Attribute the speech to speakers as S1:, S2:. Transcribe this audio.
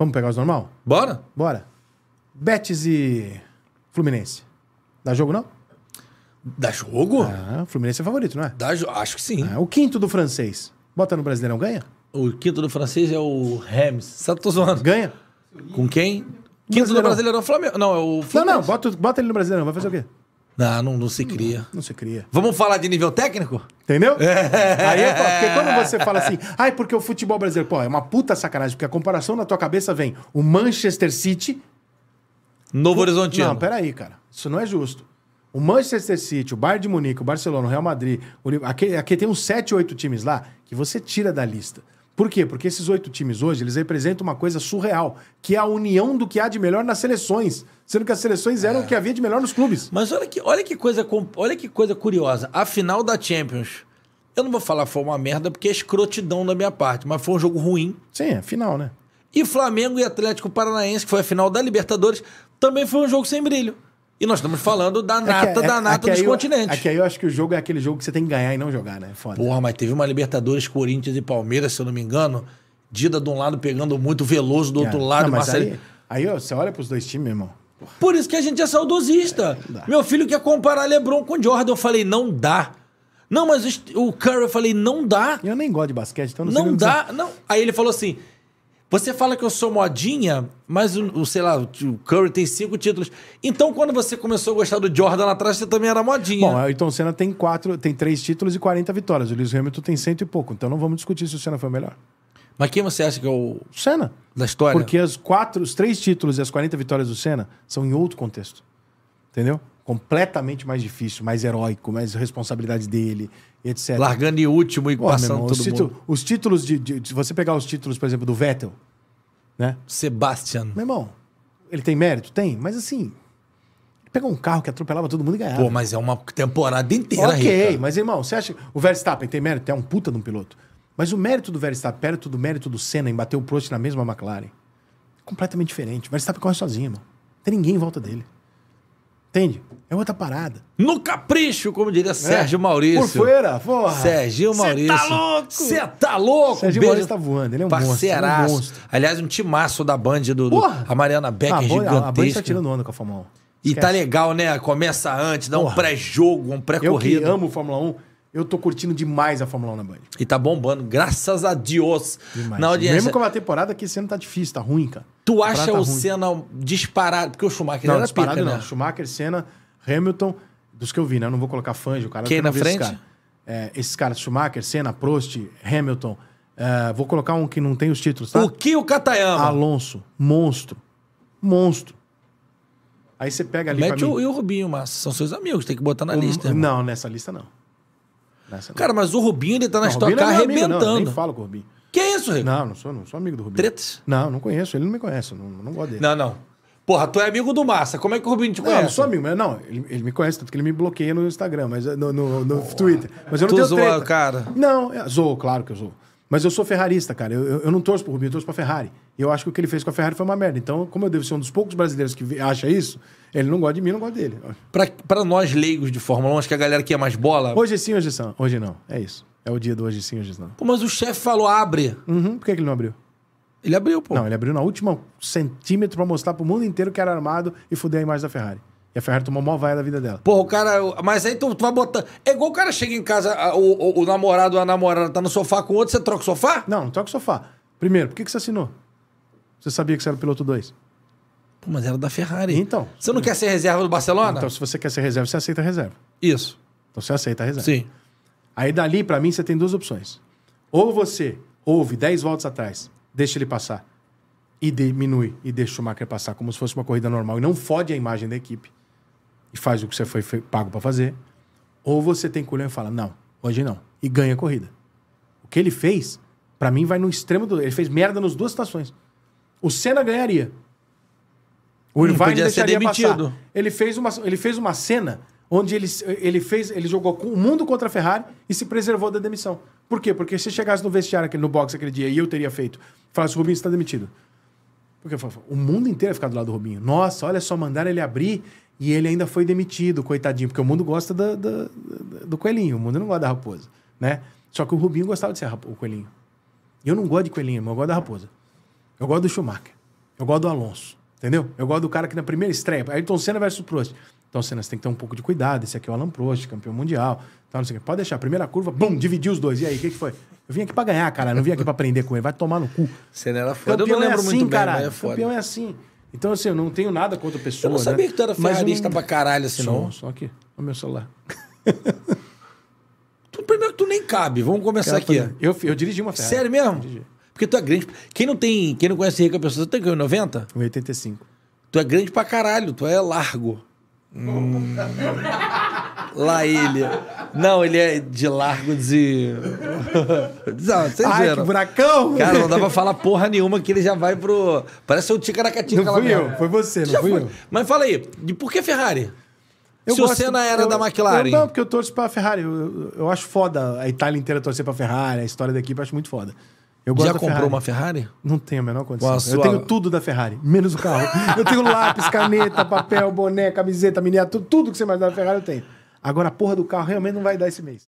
S1: Vamos pegar os normal? Bora. Bora. Betis e Fluminense. Dá jogo, não? Dá jogo? Ah, Fluminense é favorito, não é? Dá, acho que sim. Ah, o quinto do francês. Bota no Brasileirão, ganha? O quinto do
S2: francês é o Rams. Sabe, tô zoando. Ganha? Com quem? Quinto do Brasileirão Flamengo. Não,
S1: é o Flamengo. Não, não, bota, bota ele no Brasileirão, vai fazer o quê? Não, não, não se cria. Não, não, se cria.
S2: Vamos falar de nível técnico? Entendeu? É. Aí eu falo, porque quando você fala assim,
S1: ai, ah, porque o futebol brasileiro, pô, é uma puta sacanagem, porque a comparação na tua cabeça vem o Manchester City. Novo Horizonte Não, peraí, cara. Isso não é justo. O Manchester City, o Bayern de Munique, o Barcelona, o Real Madrid, o... Aqui, aqui tem uns 7, 8 times lá que você tira da lista. Por quê? Porque esses oito times hoje, eles representam uma coisa surreal, que é a união do que há de melhor nas seleções, sendo que as seleções eram é. o que é. havia de melhor nos clubes.
S2: Mas olha que, olha que, coisa, olha que coisa curiosa. A final da Champions, eu não vou falar foi uma merda, porque é escrotidão da minha parte, mas foi um jogo ruim.
S1: Sim, é final, né?
S2: E Flamengo e Atlético Paranaense, que foi a final da Libertadores, também foi um jogo sem brilho. E nós estamos falando da é é- nata, é, é, da nata dos continentes.
S1: Aqui aí eu acho que o jogo é aquele jogo que você tem que ganhar e não jogar, né? Foda. Porra,
S2: mas teve uma Libertadores, Corinthians e Palmeiras, se eu não me engano. Dida de um lado pegando muito, Veloso do é. outro lado. Não, mas Marcelo... aí,
S1: aí ó, você olha pros dois times, meu irmão.
S2: Por isso que a gente é saudosista. É, meu filho quer comparar LeBron com Jordan. Eu falei, não dá. Não, mas o Curry, eu falei, não dá. Eu nem gosto de basquete, então não, não sei. Não dá. Não. Aí ele falou assim: você fala que eu sou modinha, mas o, o, sei lá, o Curry tem cinco títulos. Então, quando você começou a gostar do Jordan lá atrás, você também era modinha. Bom, então o
S1: Ayrton Senna tem quatro, tem três títulos e 40 vitórias. O Lewis Hamilton tem cento e pouco. Então não vamos discutir se o Senna foi o melhor. Mas quem você acha que é o. Senna.
S2: Da história? Porque
S1: as quatro, os três títulos e as 40 vitórias do Senna são em outro contexto. Entendeu? completamente mais difícil, mais heróico, mais responsabilidade dele, etc. Largando em último e Pô, passando irmão, todo os títulos, mundo. Os títulos de, de, Se você pegar os títulos, por exemplo, do Vettel, né? Sebastian. Meu irmão, ele tem mérito? Tem, mas assim... Pegou um carro que atropelava todo mundo e ganhava. Pô,
S2: mas é uma temporada inteira, Ok,
S1: mas irmão, você acha... O Verstappen tem mérito? Tem é um puta de um piloto. Mas o mérito do Verstappen, perto do mérito do Senna em bater o Prost na mesma McLaren, é completamente diferente. O Verstappen corre sozinho, irmão. tem ninguém em volta dele. Entende? É outra parada.
S2: No capricho, como diria é. Sérgio é. Maurício. Por fora, porra. Sérgio tá Maurício. Você tá louco? Você tá
S1: louco? Sérgio Beijo. Maurício tá voando, ele é um é Parceiraço. monstro. Parceiraço.
S2: É um Aliás, um timaço da Band do... do a Mariana Becker ah, gigantesca. A Band tá tirando ano com a Fórmula 1. E tá legal, né? Começa antes, dá Porra. um pré-jogo, um pré-corrida. Eu que amo Fórmula 1, eu tô curtindo demais a Fórmula 1 na Band. E tá bombando, graças a Deus. Demais. Na audiência. Mesmo com
S1: a temporada que esse ano tá difícil, tá ruim, cara. Tu acha tá o ruim. Senna disparado? Porque o Schumacher não, era disparado, pica, né? não. Né? Schumacher, Senna, Hamilton, dos que eu vi, né? Eu não vou colocar fãs, o cara. Quem na frente? É, esses caras, Schumacher, Senna, Prost, Hamilton. É, vou colocar um que não tem os títulos, tá? O que o Catayama? Alonso, monstro. Monstro. Aí você pega ali. Mete o, mim...
S2: e o Rubinho, mas são seus amigos, tem que botar na o... lista. Irmão. Não, nessa lista não.
S1: Nessa cara, não. mas o Rubinho, ele tá na história é arrebentando. Amigo, não, nem falo com o Rubinho. Que isso, Rico? Não,
S2: não sou, não sou amigo do Rubinho.
S1: Tretas? Não, não conheço, ele não me conhece, não, não gosto dele.
S2: Não, não. Porra, tu é amigo do Massa,
S1: como é que o Rubinho te conhece? Não, eu sou amigo, mas não, ele, ele me conhece, tanto que ele me bloqueia no Instagram, mas eh, no, no, no Twitter. Mas eu não tu tenho zoa, treta. cara? Não, é, zoou, claro que eu zoo. Mas eu sou ferrarista, cara. Eu, eu, eu não torço pro Rubinho, eu torço pra Ferrari. E eu acho que o que ele fez com a Ferrari foi uma merda. Então, como eu devo ser um dos poucos brasileiros que acha isso, ele não gosta de mim, não gosta
S2: dele. Pra, pra nós leigos de Fórmula 1, acho que a galera que é mais bola. Hoje
S1: sim, hoje são. Hoje não. É isso. É o dia do hoje sim, hoje não. Pô, mas o chefe falou abre. Uhum, por que, que ele não abriu? Ele abriu, pô. Não, ele abriu na última centímetro pra mostrar pro mundo inteiro que era armado e fuder a imagem da Ferrari. E a Ferrari tomou mó vaia da vida dela.
S2: Pô, o cara. Mas aí tu, tu vai botar. É igual o cara chega em casa, o, o, o namorado ou a namorada tá no sofá com o outro, você troca o sofá? Não, não troca o sofá.
S1: Primeiro, por que, que você assinou? Você sabia que você era o piloto 2? Pô, mas era da Ferrari. Então. Você não quer ser reserva do Barcelona? Então, se você quer ser reserva, você aceita a reserva. Isso. Então você aceita a reserva. Sim. Aí dali, para mim, você tem duas opções. Ou você ouve 10 voltas atrás, deixa ele passar e diminui e deixa o Schumacher passar como se fosse uma corrida normal e não fode a imagem da equipe e faz o que você foi pago para fazer. Ou você tem culhão e fala, não, hoje não, e ganha a corrida. O que ele fez, para mim, vai no extremo do. Ele fez merda nas duas situações. O Senna ganharia. O hum, Irvine deixaria ser demitido. passar. Ele fez, uma, ele fez uma cena onde ele, ele fez, ele jogou o mundo contra a Ferrari e se preservou da demissão. Por quê? Porque se chegasse no vestiário, aquele, no box aquele dia, e eu teria feito, falasse, Rubinho, está demitido. Porque o mundo inteiro ia ficar do lado do Rubinho. Nossa, olha só, mandaram ele abrir e ele ainda foi demitido, coitadinho. Porque o mundo gosta do, do, do coelhinho, o mundo não gosta da raposa, né? Só que o Rubinho gostava de ser o coelhinho. Eu não gosto de coelhinho, mas eu gosto da raposa. Eu gosto do Schumacher. Eu gosto do Alonso, entendeu? Eu gosto do cara que na primeira estreia, Ayrton Senna versus Prost. Então, assim, você tem que ter um pouco de cuidado. Esse aqui é o Alan Prost, campeão mundial. Então, não sei o que. Pode deixar. Primeira curva, bum, dividiu os dois. E aí, o que, que foi? Eu vim aqui pra ganhar, cara. Não vim aqui pra aprender com ele. Vai tomar no cu. Cena era foda. Campeão eu não é lembro é assim, muito Bem, é foda. Campeão é assim. Então, assim, eu não tenho nada contra a pessoa. Eu não né? sabia né? que tu era ferrarista um... pra caralho, assim, só, não. Só aqui. No meu celular.
S2: tu, primeiro que tu nem cabe. Vamos começar aqui. Eu, eu dirigi uma Ferrari. Sério mesmo? Porque tu é grande. Quem não tem, quem não conhece Rica Pessoa, tu tem que 90? 85. Tu é grande pra caralho. Tu é largo. Hum, lá ele Não, ele é de largo de. não, vocês Ai, que buracão! Cara, não dá pra falar porra nenhuma que ele já vai pro. Parece o Ticaracatica Não lá fui eu, foi
S1: você, Já não fui foi. eu.
S2: Mas fala aí, de por que Ferrari?
S1: Eu Se você na era eu- da McLaren. eu- não, porque eu torço pra Ferrari. Eu, eu- eu acho foda a Itália inteira torcer pra Ferrari, a história da equipe eu acho muito foda. Já comprou Ferrari. uma Ferrari? Não tenho a menor condição. A sua... Eu tenho tudo da Ferrari, menos o carro. eu tenho lápis, caneta, papel, boné, camiseta, miniatura, tudo que você mais dá da Ferrari eu tenho. Agora a porra do carro realmente não vai dar esse mês.